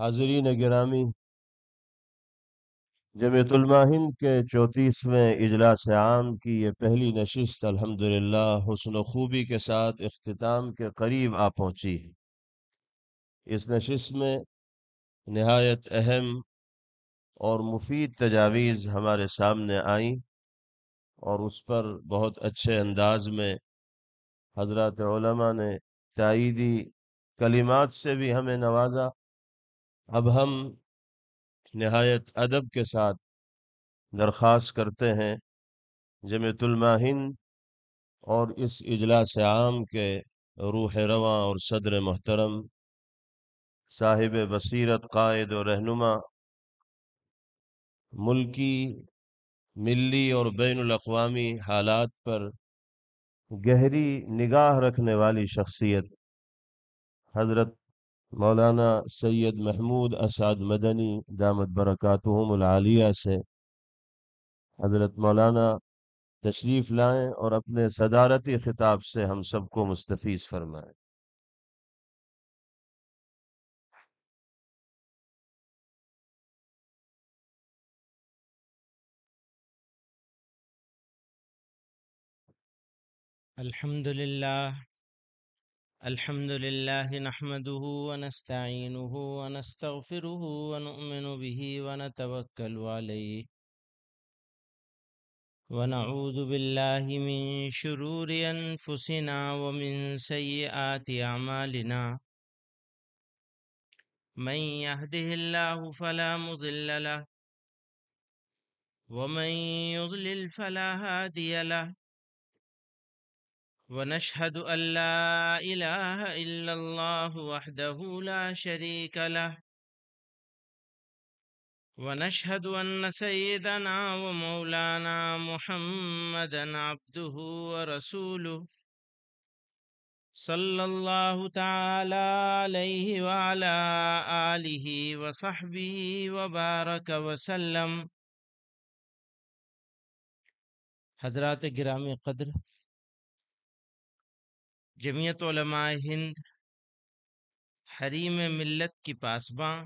हाजरीन गिरामी जमतुलमा हिंद के चौंतीसवें इजलास आम की ये पहली नशस्त अल्हम्दुलिल्लाह हसन खूबी के साथ अख्ताम के करीब आ पहुँची है इस नशस्त में नहायत अहम और मुफीद तजावीज़ हमारे सामने आई और उस पर बहुत अच्छे अंदाज में हजरत ने तइदी कलिमात से भी हमें नवाजा अब हम नहायत अदब के साथ दरख्वास्त करते हैं जमतुलमाहिंद और इस इजलास आम के रूह रवा और सदर मोहतरम साहिब बसीरत कायद और रहनुमा मुल्की मिली और बैन अवी हालात पर गहरी निगाह रखने वाली शख्सियत हज़रत मौलाना सैयद महमूद असाद मदनी दामद बरक़ातहमलिया से हज़रत मौलाना तशरीफ़ लाएँ और अपने सदारती ख़िताब से हम सबको मुस्तफ़ फरमाएँ अल्हम्दुलिल्लाह الحمد لله نحمده ونستعينه ونستغفره ونؤمن به ونتوكل عليه ونعوذ بالله من شرور أنفسنا ومن سيئات أعمالنا من يهده الله فلا مضل له ومن يضلل فلا هادي له ونشهد أن لا إله إلا الله وحده لا شريك له ونشهد أن سيدنا ومولانا محمدا عبده ورسوله صلى الله تعالى عليه وعلى آله وصحبه وبارك وسلم حضرات گرامی قدر जमीयत हिंद हरीम मिलत की पासबाँ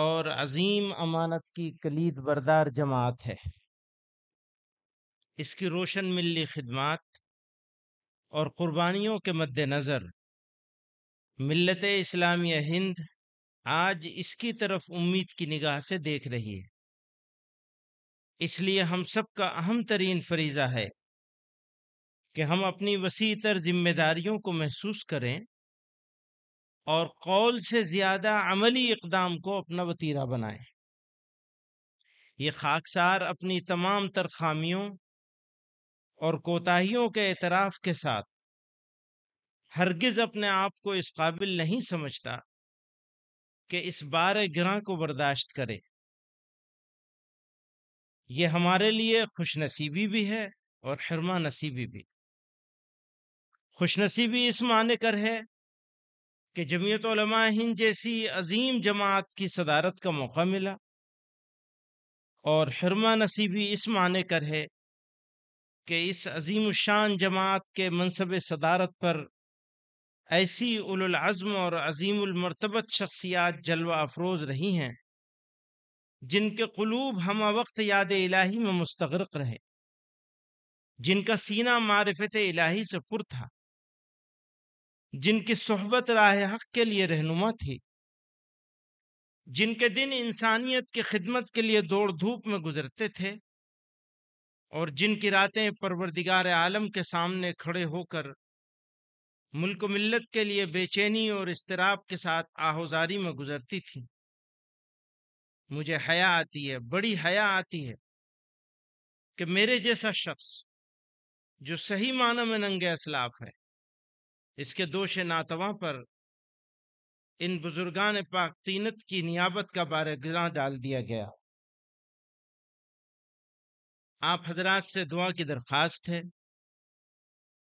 और अजीम अमानत की कलीद बरदार जमात है इसकी रोशन मिली खदमात और क़ुरबानियों के मद्दनज़र मिलत इस्लामिया हिंद आज इसकी तरफ उम्मीद की निगाह से देख रही है इसलिए हम सब का अहम तरीन फरीज़ा है कि हम अपनी वसी तर जिम्मेदारियों को महसूस करें और कौल से ज़्यादा अमली इकदाम को अपना वतीरा बनाएं ये खाकसार अपनी तमाम तर खामियों और कोताहियों के एतराफ़ के साथ हरगिज़ अपने आप को इस काबिल नहीं समझता कि इस बार ग्रह को बर्दाश्त करे ये हमारे लिए खुश नसीबी भी है और हरमा नसीबी भी खुशनसीबी इस माने कर है कि जमीयत हिंद जैसी अजीम जमात की सदारत का मौका मिला और हरमा नसीबी इस माने कर है कि इस अजीम शान जमात के मनसब सदारत पर ऐसी उलज़म और अजीमरतबत शख्सियात जलवा अफरोज रही हैं जिनके कलूब हम वक्त याद इलाही में मुस्तरक रहे जिनका सीना मारफत इलाही से पुर था जिनकी सोहबत राह हक के लिए रहनुमा थी जिनके दिन इंसानियत की खिदमत के लिए दौड़ धूप में गुजरते थे और जिनकी रातें परवरदिगार आलम के सामने खड़े होकर मुल्क मिल्लत के लिए बेचैनी और इसतराब के साथ आहोजारी में गुजरती थी मुझे हया आती है बड़ी हया आती है कि मेरे जैसा शख्स जो सही मानों में नंगे असलाफ है इसके दोष नातवा पर इन बुजुर्गान पाक तीनत की नियाबत का गिरा डाल दिया गया आप हजरात से दुआ की दरख्वास्त है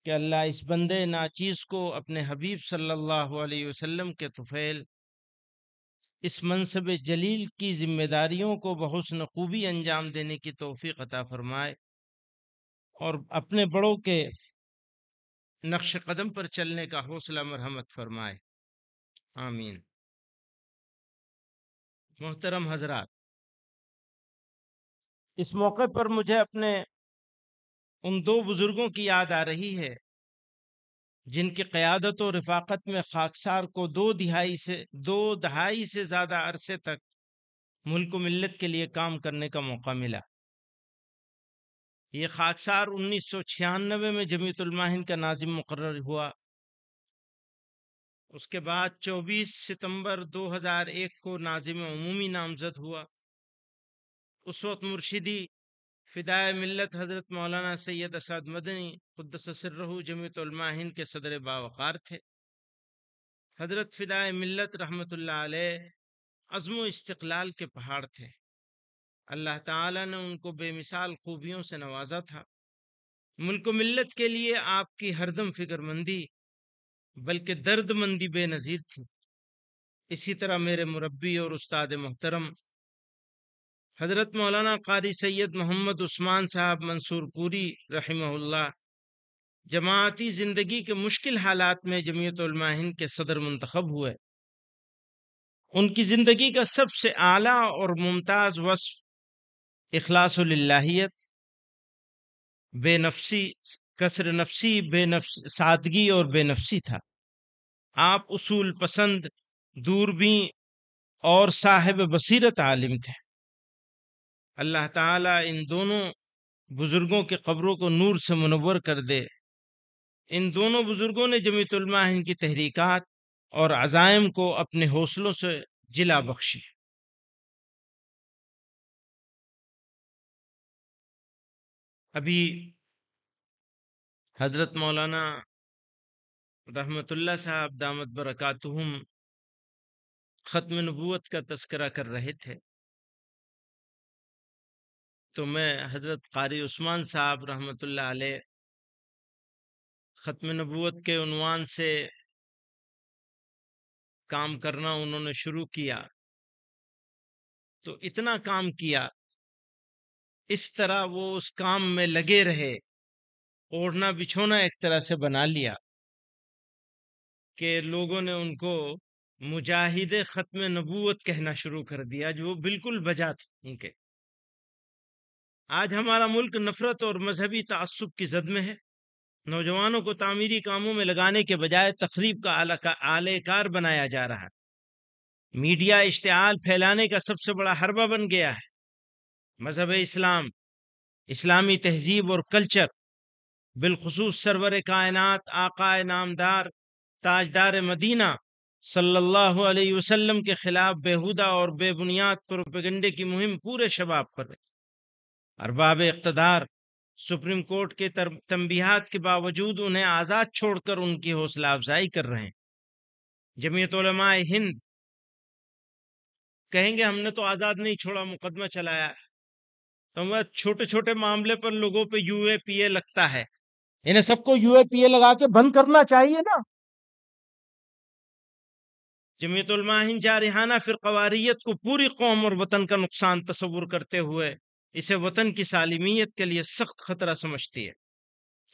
कि अल्लाह इस बंदे नाचीज़ को अपने हबीब सल्लल्लाहु अलैहि वसल्लम के तुफेल इस मनसब जलील की जिम्मेदारियों को बहुसन खूबी अंजाम देने की तोफ़ी अता फ़रमाए और अपने बड़ों के नक्श कदम पर चलने का हौसला मरहमत फरमाए आमीन मोहतरम हजरात इस मौके पर मुझे अपने उन दो बुज़ुर्गों की याद आ रही है जिनकी क़्यादत और रफाकत में खाकसार को दो दिहाई से दो दहाई से ज़्यादा अरसे तक मुल्क मिल्लत के लिए काम करने का मौका मिला ये खाकसार छियानवे में जमीतुलमाहिन का नाजिम मुकर हुआ उसके बाद 24 सितंबर 2001 को नाजिम अमूमी नामजद हुआ उस वक्त मुर्शिदी फ़िदाय मिलत हज़रत मौलाना सैयद असद मदनी खुदसरहू जमीतुलमाहिन के सदर बावकार थे हज़रत फ़िदाय मिलत रहमत आज़म इस्तलाल के पहाड़ थे अल्लाह ताला ने उनको बेमिसाल खूबियों से नवाजा था मुल्क मिल्लत के लिए आपकी हरदम फिक्रमंदी बल्कि दर्दमंदी बेनज़ीर थी इसी तरह मेरे मुरबी और उस्ताद मोहतरम हज़रत मौलाना कारी सैयद मोहम्मद उस्मान साहब पूरी रहीमल्ला जमाती ज़िंदगी के मुश्किल हालात में हिंद के सदर मंतखब हुए उनकी ज़िंदगी का सबसे आला और मुमताज़ वस्फ बे नफसी कसर नफसी बे बेनफ्स सादगी और बे नफसी था आप उसूल पसंद दूरबी और साहिब बसीरत आलिम थे अल्लाह ताला इन दोनों बुज़ुर्गों के कब्रों को नूर से मनवर कर दे इन दोनों बुज़ुर्गों ने जमीतुल्मा इनकी तहरीक और अजायम को अपने हौसलों से जिला बख्शी अभी हजरत मौलाना रहमतुल्ला साहब दामद बरक़ातहम ख़त्म नबूत का तस्करा कर रहे थे तो मैं हजरत कारी उस्मान साहब रहमतुल्ला आलह ख़त्म नबूत के उनवान से काम करना उन्होंने शुरू किया तो इतना काम किया इस तरह वो उस काम में लगे रहे ओढ़ना बिछोना एक तरह से बना लिया कि लोगों ने उनको मुजाहिद ख़त्म नबूत कहना शुरू कर दिया जो बिल्कुल बजा थे उनके आज हमारा मुल्क नफरत और मजहबी तसब की जद में है नौजवानों को तामीरी कामों में लगाने के बजाय तकरीब का आला का आलेकार बनाया जा रहा है मीडिया इश्तहाल फैलाने का सबसे बड़ा हरबा बन गया है मज़हब इस्लाम इस्लामी तहजीब और कल्चर बिलखसूस सरवर कायन आका नामदार ताजदार मदीना सल्लल्लाहु अलैहि वसल्लम के ख़िलाफ़ बेहुदा और बेबुनियाद प्रोपेगंडे की मुहिम पूरे शबाब पर रही अरबाब इकतदार सुप्रीम कोर्ट के तंबीहात के बावजूद उन्हें आज़ाद छोड़कर उनकी हौसला अफजाई कर रहे हैं जमीयत हिंद कहेंगे हमने तो आज़ाद नहीं छोड़ा मुकदमा चलाया तो मैं छोटे छोटे मामले पर लोगों पे यूएपीए लगता है इन्हें सबको यूएपीए लगा के बंद करना चाहिए ना जमीतुलमाहिन जारिहाना फिर कवारीत को पूरी कौम और वतन का नुकसान तस्वुर करते हुए इसे वतन की सालिमियत के लिए सख्त खतरा समझती है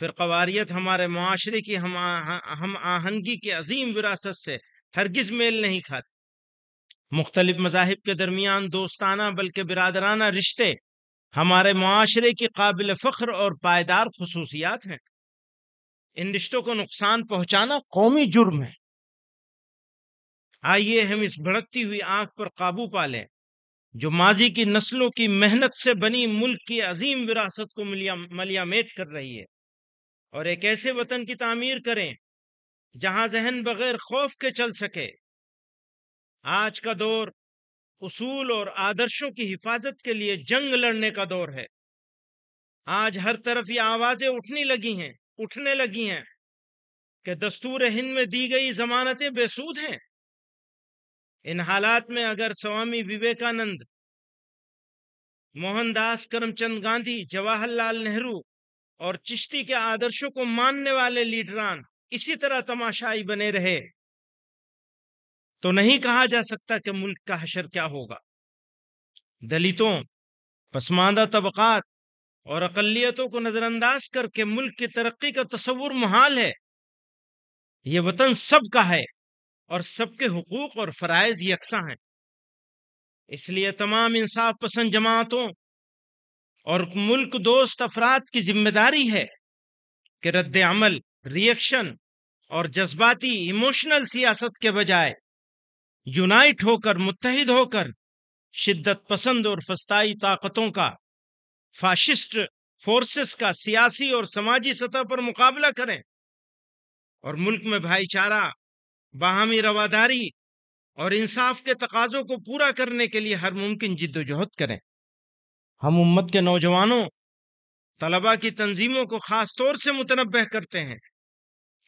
फिर कवारीत हमारे माशरे की हम आ, हम आहंगी के अजीम विरासत से हरगिज मेल नहीं खाती मुख्तलिफ मजाहब के दरमियान दोस्ताना बल्कि बिरादराना रिश्ते हमारे माशरे की काबिल फ़ख्र और पायदार खसूसियात हैं इन रिश्तों को नुकसान पहुंचाना कौमी जुर्म है आइए हम इस भड़कती हुई आंख पर काबू पा लें जो माजी की नस्लों की मेहनत से बनी मुल्क की अजीम विरासत को मलिया मलियामेट कर रही है और एक ऐसे वतन की तामीर करें जहां जहन बगैर खौफ के चल सके आज का दौर उसूल और आदर्शों की हिफाजत के लिए जंग लड़ने का दौर है आज हर तरफ ये आवाजें उठने लगी हैं उठने लगी हैं कि दस्तूर हिंद में दी गई जमानतें बेसूद हैं इन हालात में अगर स्वामी विवेकानंद मोहनदास करमचंद गांधी जवाहरलाल नेहरू और चिश्ती के आदर्शों को मानने वाले लीडरान इसी तरह तमाशाई बने रहे तो नहीं कहा जा सकता कि मुल्क का हशर क्या होगा दलितों पसमानदा तबक़ात और अकलीतों को नज़रअंदाज करके मुल्क की तरक्की का तस्वुर महाल है ये वतन सब का है और सबके हकूक़ और फ़रज़ यकसा हैं इसलिए तमाम इंसाफ पसंद जमातों और मुल्क दोस्त अफराद की जिम्मेदारी है कि रद्द अमल रिएक्शन और जज्बाती इमोशनल सियासत के बजाय यूनाइट होकर मुतहद होकर शिद्दत पसंद और फस्ताई ताकतों का फाशिस्ट फोर्सेस का सियासी और समाजी सतह पर मुकाबला करें और मुल्क में भाईचारा बाहमी रवादारी और इंसाफ के तकाजों को पूरा करने के लिए हर मुमकिन जिद्दोजहद करें हम उम्मत के नौजवानों तलबा की तंजीमों को खास तौर से मुतनबह करते हैं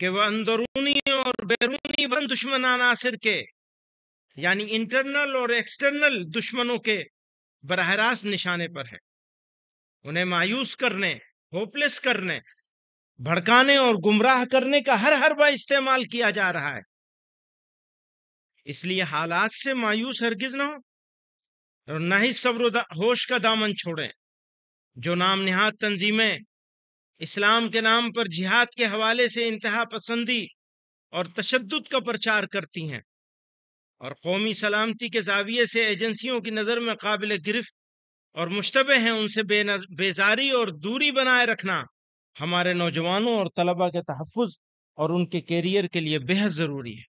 कि वह अंदरूनी और बैरूनी बंद अनासर के यानी इंटरनल और एक्सटर्नल दुश्मनों के बरह रास्त निशाने पर है उन्हें मायूस करने होपलेस करने भड़काने और गुमराह करने का हर हरबा इस्तेमाल किया जा रहा है इसलिए हालात से मायूस हरगिज ना हो और ना ही सब्र होश का दामन छोड़ें जो नाम नहाद तंजीमें इस्लाम के नाम पर जिहाद के हवाले से इंतहा पसंदी और तशद का प्रचार करती हैं और कौमी सलामती के जाविये से एजेंसियों की नज़र में काबिल गिरफ्त और मुश्तबे हैं उनसे बेजारी और दूरी बनाए रखना हमारे नौजवानों और तलबा के तहफ़ और उनके कैरियर के लिए बेहद ज़रूरी है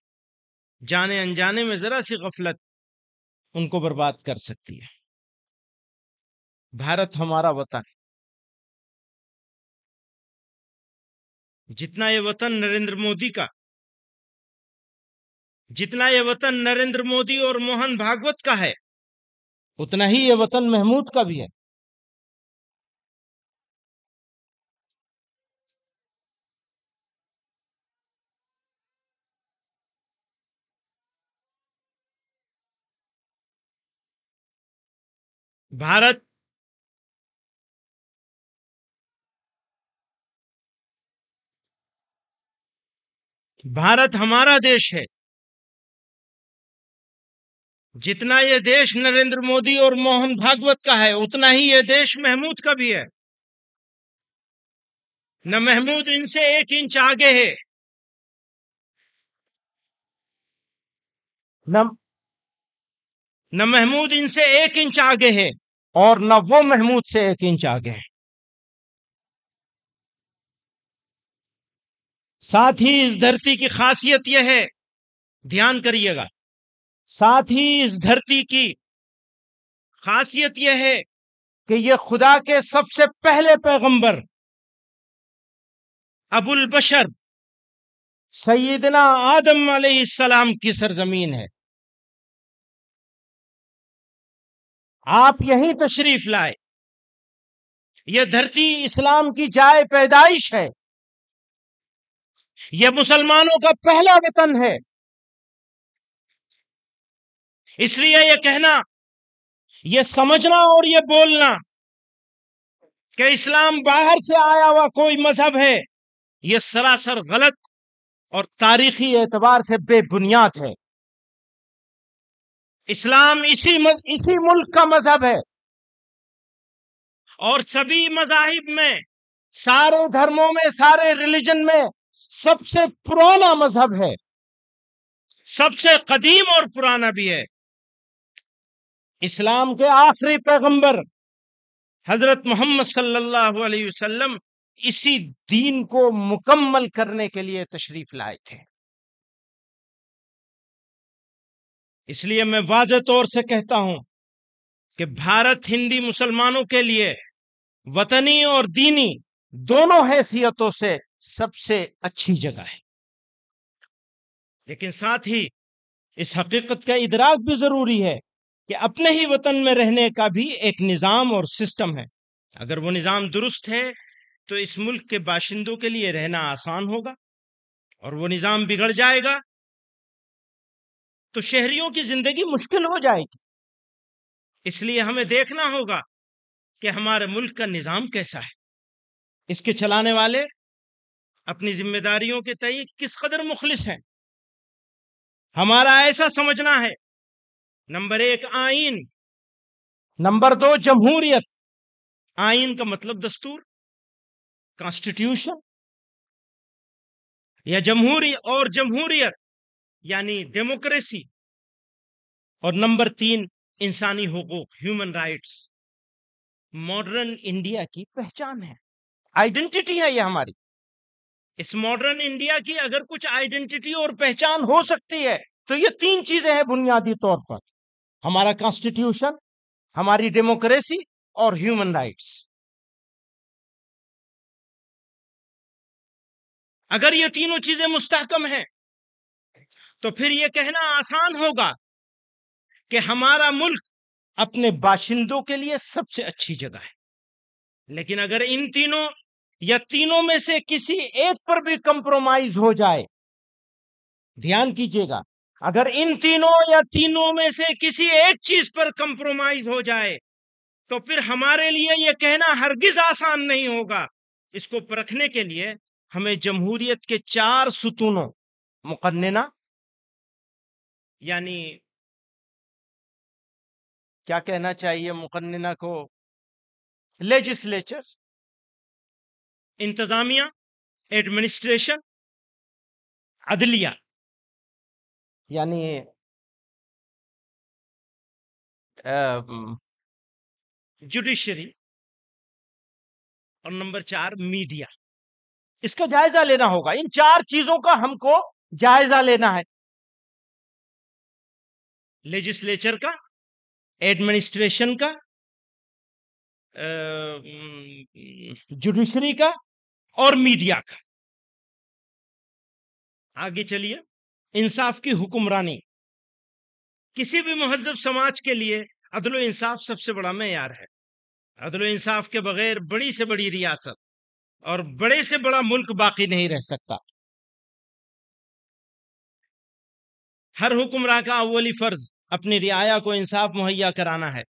जाने अनजाने में ज़रा सी गफलत उनको बर्बाद कर सकती है भारत हमारा वतन जितना ये वतन नरेंद्र मोदी का जितना ये वतन नरेंद्र मोदी और मोहन भागवत का है उतना ही ये वतन महमूद का भी है भारत भारत हमारा देश है जितना ये देश नरेंद्र मोदी और मोहन भागवत का है उतना ही ये देश महमूद का भी है न महमूद इनसे एक इंच आगे है न न महमूद इनसे एक इंच आगे है और न वो महमूद से एक इंच आगे है साथ ही इस धरती की खासियत यह है ध्यान करिएगा साथ ही इस धरती की खासियत यह है कि यह खुदा के सबसे पहले पैगंबर अबुल बशर सयदना आदम सलाम की सरजमीन है आप यहीं तशरीफ लाए यह धरती इस्लाम की जाय पैदाइश है यह मुसलमानों का पहला वतन है इसलिए यह कहना यह समझना और यह बोलना कि इस्लाम बाहर से आया हुआ कोई मजहब है यह सरासर गलत और तारीखी एतबार से बेबुनियाद है इस्लाम इसी मज, इसी मुल्क का मजहब है और सभी मजाहिब में सारे धर्मों में सारे रिलीजन में सबसे पुराना मजहब है सबसे कदीम और पुराना भी है इस्लाम के आखिरी पैगंबर हजरत मोहम्मद सल्लल्लाहु अलैहि वसल्लम इसी दीन को मुकम्मल करने के लिए तशरीफ लाए थे इसलिए मैं वाज तौर से कहता हूं कि भारत हिंदी मुसलमानों के लिए वतनी और दीनी दोनों हैसियतों से सबसे अच्छी जगह है लेकिन साथ ही इस हकीकत का इदराक भी जरूरी है कि अपने ही वतन में रहने का भी एक निज़ाम और सिस्टम है अगर वो निज़ाम दुरुस्त है तो इस मुल्क के बाशिंदों के लिए रहना आसान होगा और वो निज़ाम बिगड़ जाएगा तो शहरियों की ज़िंदगी मुश्किल हो जाएगी इसलिए हमें देखना होगा कि हमारे मुल्क का निज़ाम कैसा है इसके चलाने वाले अपनी जिम्मेदारियों के तय किस कदर मुखलिस हैं हमारा ऐसा समझना है नंबर एक आइन नंबर दो जमहूरियत आइन का मतलब दस्तूर कॉन्स्टिट्यूशन या जमहूरी और जमहूरियत यानी डेमोक्रेसी और नंबर तीन इंसानी हकूक ह्यूमन राइट्स मॉडर्न इंडिया की पहचान है आइडेंटिटी है ये हमारी इस मॉडर्न इंडिया की अगर कुछ आइडेंटिटी और पहचान हो सकती है तो ये तीन चीजें हैं बुनियादी तौर पर हमारा कॉन्स्टिट्यूशन हमारी डेमोक्रेसी और ह्यूमन राइट्स अगर ये तीनों चीजें मुस्तकम हैं तो फिर ये कहना आसान होगा कि हमारा मुल्क अपने बाशिंदों के लिए सबसे अच्छी जगह है लेकिन अगर इन तीनों या तीनों में से किसी एक पर भी कंप्रोमाइज हो जाए ध्यान कीजिएगा अगर इन तीनों या तीनों में से किसी एक चीज पर कंप्रोमाइज हो जाए तो फिर हमारे लिए यह कहना हरगिज आसान नहीं होगा इसको परखने के लिए हमें जमहूरियत के चार सुतूनों मुकन्ना यानी क्या कहना चाहिए मुकन्ना को लेजिस्लेचर इंतजामिया एडमिनिस्ट्रेशन अदलिया यानी जुडिशरी और नंबर चार मीडिया इसका जायजा लेना होगा इन चार चीजों का हमको जायजा लेना है लेजिस्लेचर का एडमिनिस्ट्रेशन का जुडिशरी का और मीडिया का आगे चलिए इंसाफ की हुक्मरानी किसी भी महजब समाज के लिए अदल इंसाफ सबसे बड़ा मैार है अदल इंसाफ के बगैर बड़ी से बड़ी रियासत और बड़े से बड़ा मुल्क बाकी नहीं रह सकता हर हुक्मरान का अवली फर्ज अपनी रियाया को इंसाफ मुहैया कराना है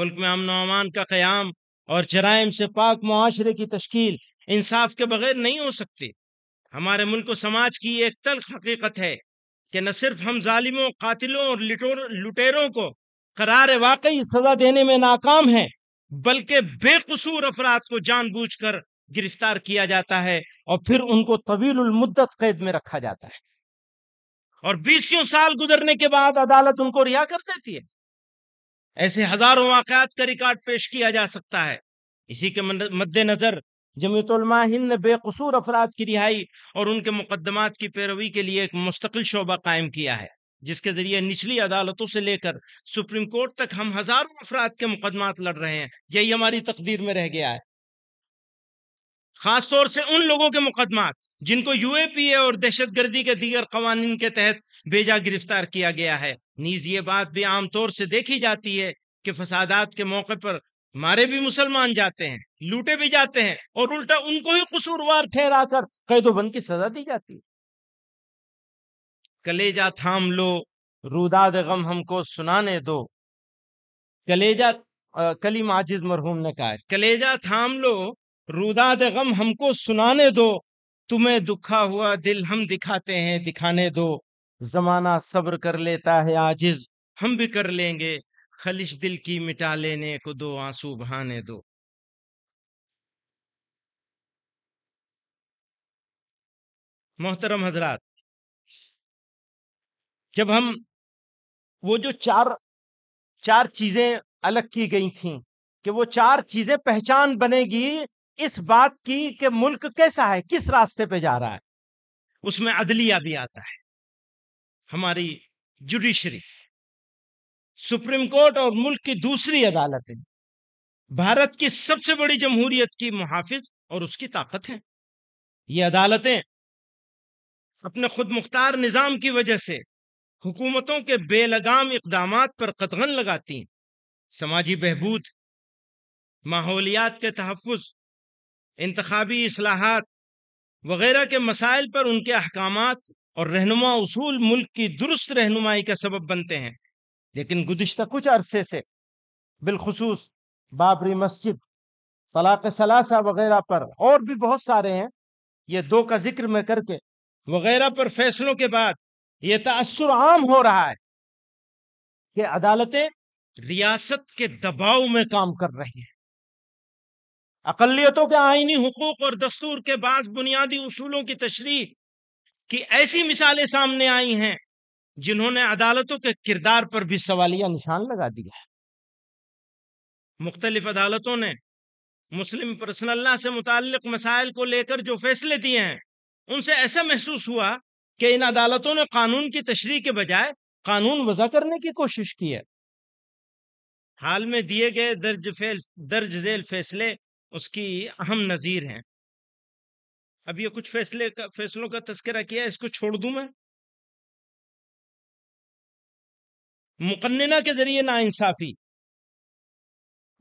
मुल्क में अमन अमान का क्याम और जराइम से पाक मुआरे की तश्कील इंसाफ के बगैर नहीं हो सकती हमारे मुल्क समाज की एक तल्ख हकीकत है कि न सिर्फ हम जालिमों कातिलों और लुटेरों को करार वाकई सजा देने में नाकाम हैं बल्कि बेकसूर अफराद को कर गिरफ्तार किया जाता है और फिर उनको तवील मुद्दत कैद में रखा जाता है और बीसियों साल गुजरने के बाद अदालत उनको रिहा कर देती है ऐसे हजारों वाकयात का रिकॉर्ड पेश किया जा सकता है इसी के मद्देनजर जमयतलमा हिंद ने बेकसूर अफराद की रिहाई और उनके मुकदमात की पैरवी के लिए एक मुस्तकिल शोबा कायम किया है जिसके जरिए निचली अदालतों से लेकर सुप्रीम कोर्ट तक हम हजारों अफराद के मुकदमात लड़ रहे हैं यही हमारी तकदीर में रह गया है खासतौर से उन लोगों के मुकदमात जिनको यूएपीए और दहशतगर्दी के दीगर कवानीन के तहत भेजा गिरफ्तार किया गया है नीज ये बात भी आमतौर से देखी जाती है कि फसादात के मौके पर मारे भी मुसलमान जाते हैं लूटे भी जाते हैं और उल्टा उनको ही कसूरवार ठहरा कर कैदोबंद की सजा दी जाती है कलेजा थाम लो रुदाद गम हमको सुनाने दो कलेजा कलीम आजिज मरहूम ने कहा कलेजा थाम लो रुदाद गम हमको सुनाने दो तुम्हें दुखा हुआ दिल हम दिखाते हैं दिखाने दो जमाना सब्र कर लेता है आजिज हम भी कर लेंगे खलिश दिल की मिटा लेने को दो आंसू बहाने दो मोहतरम हजरात जब हम वो जो चार चार चीजें अलग की गई थीं कि वो चार चीजें पहचान बनेगी इस बात की कि मुल्क कैसा है किस रास्ते पे जा रहा है उसमें अदलिया भी आता है हमारी जुडिशरी सुप्रीम कोर्ट और मुल्क की दूसरी अदालतें भारत की सबसे बड़ी जमहूरियत की मुहाफिज और उसकी ताकत है ये अदालतें अपने खुद मुख्तार निज़ाम की वजह से हुकूमतों के बेलगाम इकदाम पर कतगन लगाती हैं समाजी बहबूद माहौलियात के तहफ़ इंतबी असलाहत वगैरह के मसाइल पर उनके अहकाम और रहनुमा उसूल मुल्क की दुरुस्त रहनुमाई का सबब बनते हैं लेकिन गुज्त कुछ अरसे से बिलखसूस बाबरी मस्जिद तलाक सलासा वगैरह पर और भी बहुत सारे हैं ये दो का जिक्र में करके वगैरह पर फैसलों के बाद ये तसर आम हो रहा है कि अदालतें रियासत के दबाव में काम कर रही हैं अकलियतों के आइनी हकूक और दस्तूर के बाद बुनियादी असूलों की तशरी की ऐसी मिसालें सामने आई हैं जिन्होंने अदालतों के किरदार पर भी सवालिया निशान लगा दिया है मुख्तलिफ अदालतों ने मुस्लिम पर्सनल लॉ से मुतक मसाइल को लेकर जो फैसले दिए हैं उनसे ऐसा महसूस हुआ कि इन अदालतों ने कानून की तशरी के बजाय कानून वजह करने की कोशिश की है हाल में दिए गए दर्ज फैल दर्ज झेल फैसले उसकी अहम नज़ीर हैं अब ये कुछ फैसले का फैसलों का तस्करा किया इसको छोड़ दूं मैं मुकन्ना के जरिए नाइंसाफी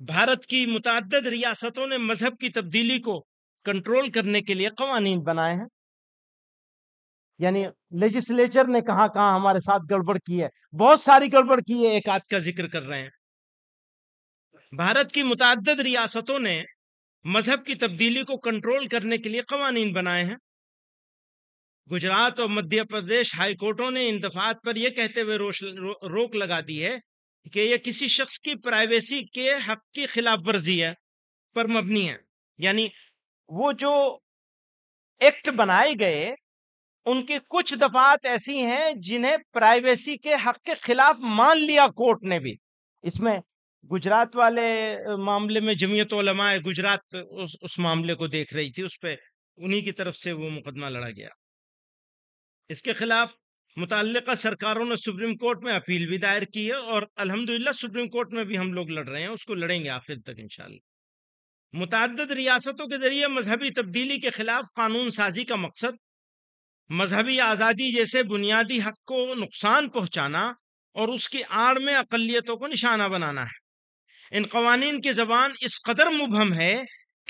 भारत की मुतद रियासतों ने मजहब की तब्दीली को कंट्रोल करने के लिए कवानी बनाए हैं यानी लेजिस्लेचर ने कहा कहा हमारे साथ गड़बड़ की है बहुत सारी गड़बड़ की है एक आध का जिक्र कर रहे हैं भारत की मुतद रियासतों ने मजहब की तब्दीली को कंट्रोल करने के लिए कवानीन बनाए हैं गुजरात और मध्य प्रदेश हाईकोर्टों ने इन दफात पर यह कहते हुए रो, रोक लगा दी है कि यह किसी शख्स की प्राइवेसी के हक की खिलाफ वर्जी है पर मबनी है यानी वो जो एक्ट बनाए गए उनकी कुछ दफात ऐसी हैं जिन्हें प्राइवेसी के हक के खिलाफ मान लिया कोर्ट ने भी इसमें गुजरात वाले मामले में जमीयत गुजरात उस, उस मामले को देख रही थी उस पर उन्हीं की तरफ से वो मुकदमा लड़ा गया इसके खिलाफ मुतल सरकारों ने सुप्रीम कोर्ट में अपील भी दायर की है और अलहमदिल्ला सुप्रीम कोर्ट में भी हम लोग लड़ रहे हैं उसको लड़ेंगे आखिर तक इंशाल्लाह मुतद रियासतों के जरिए मजहबी तब्दीली के खिलाफ कानून साजी का मकसद मजहबी आज़ादी जैसे बुनियादी हक को नुकसान पहुँचाना और उसकी आड़ में अकलीतों को निशाना बनाना है इन कवानीन की जबान इस कदर मुबहम है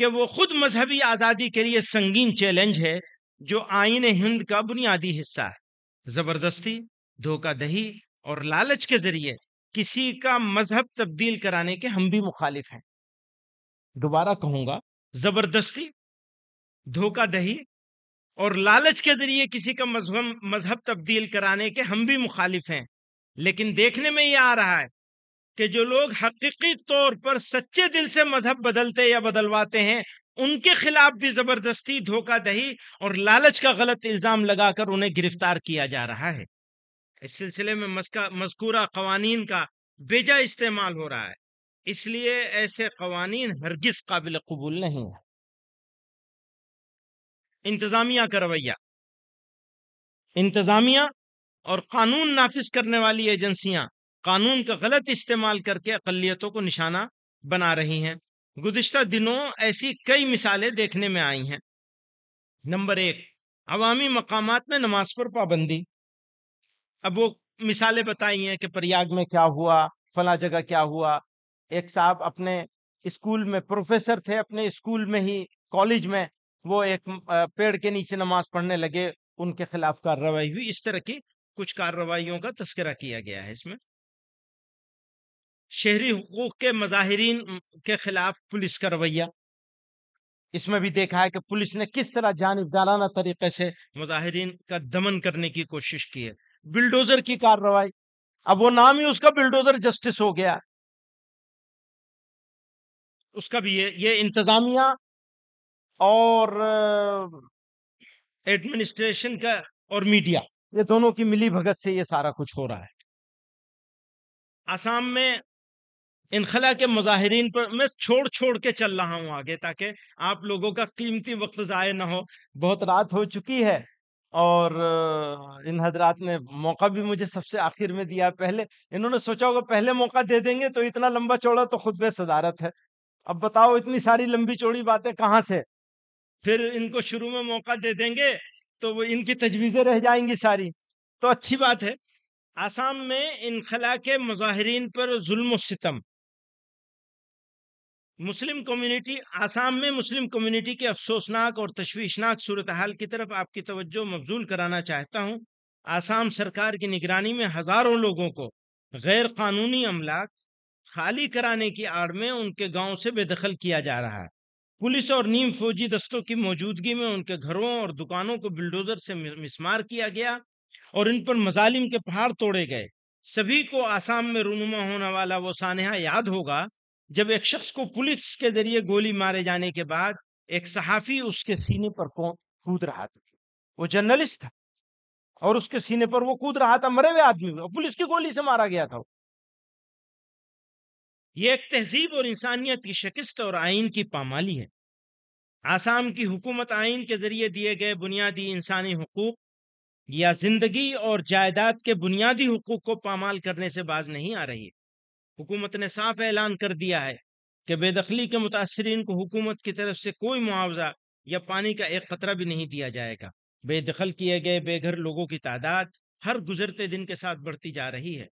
कि वो खुद मजहबी आज़ादी के लिए संगीन चैलेंज है जो आइन हिंद का बुनियादी हिस्सा है जबरदस्ती धोखा दही और लालच के जरिए किसी का मजहब तब्दील कराने के हम भी मुखालिफ हैं दोबारा कहूंगा जबरदस्ती धोखा दही और लालच के जरिए किसी का मजहब मजहब तब्दील कराने के हम भी मुखालिफ हैं लेकिन देखने में यह आ रहा है कि जो लोग हकीकी तौर पर सच्चे दिल से मजहब बदलते या बदलवाते हैं उनके खिलाफ भी जबरदस्ती धोखा दही और लालच का गलत इल्जाम लगाकर उन्हें गिरफ्तार किया जा रहा है इस सिलसिले में मजकूरा कवानीन का बेजा इस्तेमाल हो रहा है इसलिए ऐसे कवानीन हरगिज काबिल कबूल नहीं है इंतजामिया का रवैया इंतजामिया और कानून नाफिज करने वाली एजेंसियां कानून का गलत इस्तेमाल करके अकलीतों को निशाना बना रही हैं गुजशत दिनों ऐसी कई मिसालें देखने में आई हैं नंबर एक अवामी मकाम में नमाज पर पाबंदी अब वो मिसालें बताई हैं कि प्रयाग में क्या हुआ फला जगह क्या हुआ एक साहब अपने स्कूल में प्रोफेसर थे अपने स्कूल में ही कॉलेज में वो एक पेड़ के नीचे नमाज पढ़ने लगे उनके खिलाफ कार्रवाई हुई इस तरह की कुछ कार्रवाइयों का तस्करा किया गया है इसमें शहरी हकूक के मजाहरीन के खिलाफ पुलिस का रवैया इसमें भी देखा है कि पुलिस ने किस तरह जानबदाराना तरीके से मुजाहरीन का दमन करने की कोशिश की है बिल्डोजर की कार्रवाई अब वो नाम ही उसका बिल्डोजर जस्टिस हो गया उसका भी ये ये इंतजामिया और एडमिनिस्ट्रेशन का और मीडिया ये दोनों की मिली भगत से ये सारा कुछ हो रहा है असम में इनखला के मुजाहरीन पर मैं छोड़ छोड़ के चल रहा हूँ आगे ताकि आप लोगों का कीमती वक्त ज़ाय ना हो बहुत रात हो चुकी है और इन हजरात ने मौका भी मुझे सबसे आखिर में दिया पहले इन्होंने सोचा होगा पहले मौका दे देंगे तो इतना लंबा चौड़ा तो खुद सदारत है अब बताओ इतनी सारी लंबी चौड़ी बातें कहाँ से फिर इनको शुरू में मौका दे देंगे तो वो इनकी तजवीज़ें रह जाएंगी सारी तो अच्छी बात है आसाम में इनखला के मुजाहरीन पर जुल्म सितम मुस्लिम कम्युनिटी आसाम में मुस्लिम कम्युनिटी के अफसोसनाक और तशवीशनाक सूरत हाल की तरफ आपकी तवज्जो मबजूल कराना चाहता हूं आसाम सरकार की निगरानी में हज़ारों लोगों को गैर कानूनी अमलाक खाली कराने की आड़ में उनके गांव से बेदखल किया जा रहा है पुलिस और नीम फौजी दस्तों की मौजूदगी में उनके घरों और दुकानों को बिल्डोजर से मिसमार किया गया और इन पर मजालिम के पहाड़ तोड़े गए सभी को आसाम में रूनुमा होने वाला वो सानहा याद होगा जब एक शख्स को पुलिस के जरिए गोली मारे जाने के बाद एक सहाफी उसके सीने पर कूद रहा था वो जर्नलिस्ट था और उसके सीने पर वो कूद रहा था मरे हुए आदमी और पुलिस की गोली से मारा गया था ये एक तहजीब और इंसानियत की शिकस्त और आइन की पामाली है आसाम की हुकूमत आइन के जरिए दिए गए बुनियादी इंसानी हकूक या जिंदगी और जायदाद के बुनियादी हकूक को पामाल करने से बाज नहीं आ रही है हुकूमत ने साफ ऐलान कर दिया है कि बेदखली के मुतासरीन को हुकूमत की तरफ से कोई मुआवजा या पानी का एक खतरा भी नहीं दिया जाएगा बेदखल किए गए बेघर लोगों की तादाद हर गुजरते दिन के साथ बढ़ती जा रही है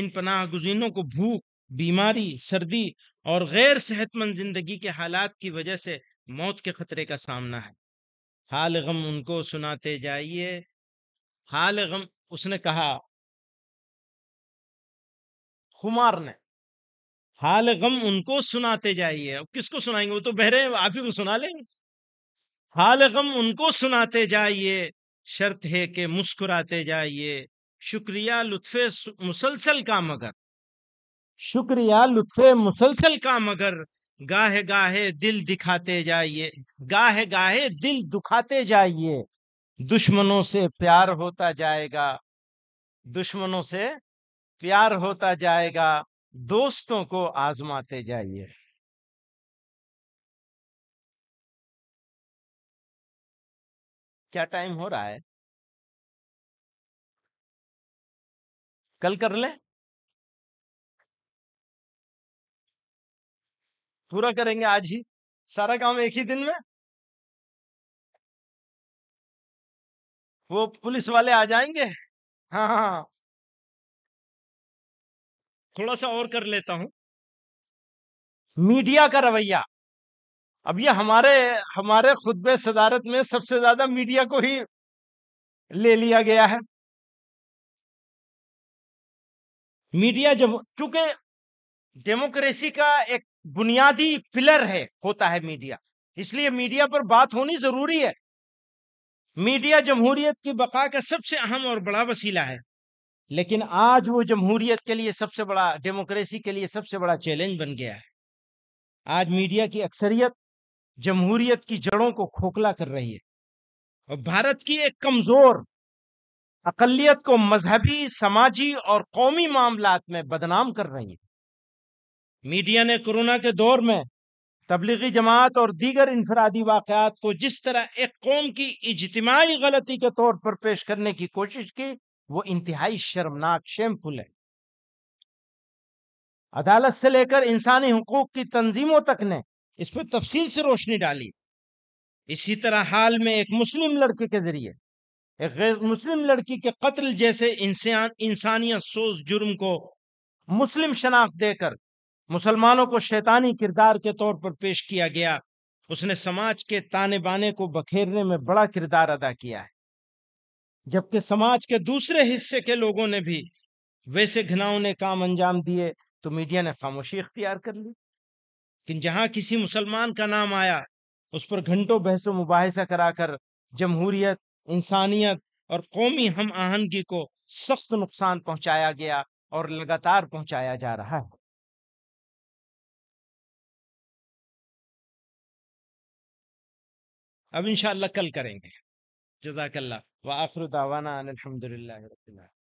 इन पनाह गुजीनों को भूख बीमारी सर्दी और गैर सेहतमंद जिंदगी के हालात की वजह से मौत के खतरे का सामना है हाल गम उनको सुनाते जाइए हाल गम उसने कहा खुमार ने हाल गम उनको सुनाते जाइए अब किसको सुनाएंगे वो तो बहरे आप ही को सुना लेंगे हाल गम उनको सुनाते जाइए शर्त है कि मुस्कुराते जाइए शुक्रिया लुत्फे मुसलसल का मगर शुक्रिया लुत्फे मुसलसल का मगर गाहे गाहे दिल दिखाते जाइए गाहे गाहे दिल दुखाते जाइए दुश्मनों से प्यार होता जाएगा दुश्मनों से प्यार होता जाएगा दोस्तों को आजमाते जाइए क्या टाइम हो रहा है कल कर ले पूरा करेंगे आज ही सारा काम एक ही दिन में वो पुलिस वाले आ जाएंगे हाँ हाँ, हाँ। थोड़ा सा और कर लेता हूं मीडिया का रवैया अब ये हमारे हमारे खुतब सदारत में सबसे ज्यादा मीडिया को ही ले लिया गया है मीडिया जब चूंकि डेमोक्रेसी का एक बुनियादी पिलर है होता है मीडिया इसलिए मीडिया पर बात होनी जरूरी है मीडिया जमहूरियत की बका का सबसे अहम और बड़ा वसीला है लेकिन आज वो जमहूरियत के लिए सबसे बड़ा डेमोक्रेसी के लिए सबसे बड़ा चैलेंज बन गया है आज मीडिया की अक्सरियत जमहूरियत की जड़ों को खोखला कर रही है और भारत की एक कमजोर अकलियत को मजहबी समाजी और कौमी मामलात में बदनाम कर रही है मीडिया ने कोरोना के दौर में तबलीगी जमात और दीगर इनफरादी वाकत को जिस तरह एक कौम की इजतमाही गलती के तौर पर पेश करने की कोशिश की वो इंतहाई शर्मनाक शेमफुल है अदालत से लेकर इंसानी हकूक की तंजीमों तक ने इस पर तफसील से रोशनी डाली इसी तरह हाल में एक मुस्लिम लड़के के जरिए एक गैर मुस्लिम लड़की के कत्ल जैसे इंसान इंसानियत सोज जुर्म को मुस्लिम शनाख्त देकर मुसलमानों को शैतानी किरदार के तौर पर पेश किया गया उसने समाज के ताने बाने को बखेरने में बड़ा किरदार अदा किया है जबकि समाज के दूसरे हिस्से के लोगों ने भी वैसे घिनावने काम अंजाम दिए तो मीडिया ने खामोशी इख्तियार कर ली लेकिन जहां किसी मुसलमान का नाम आया उस पर घंटों बहस मुबासा कराकर जमहूरियत इंसानियत और कौमी हम आहंगी को सख्त नुकसान पहुंचाया गया और लगातार पहुंचाया जा रहा है अब इंशाल्लाह कल करेंगे جزاك الله واخر دعوانا ان الحمد لله رب العالمين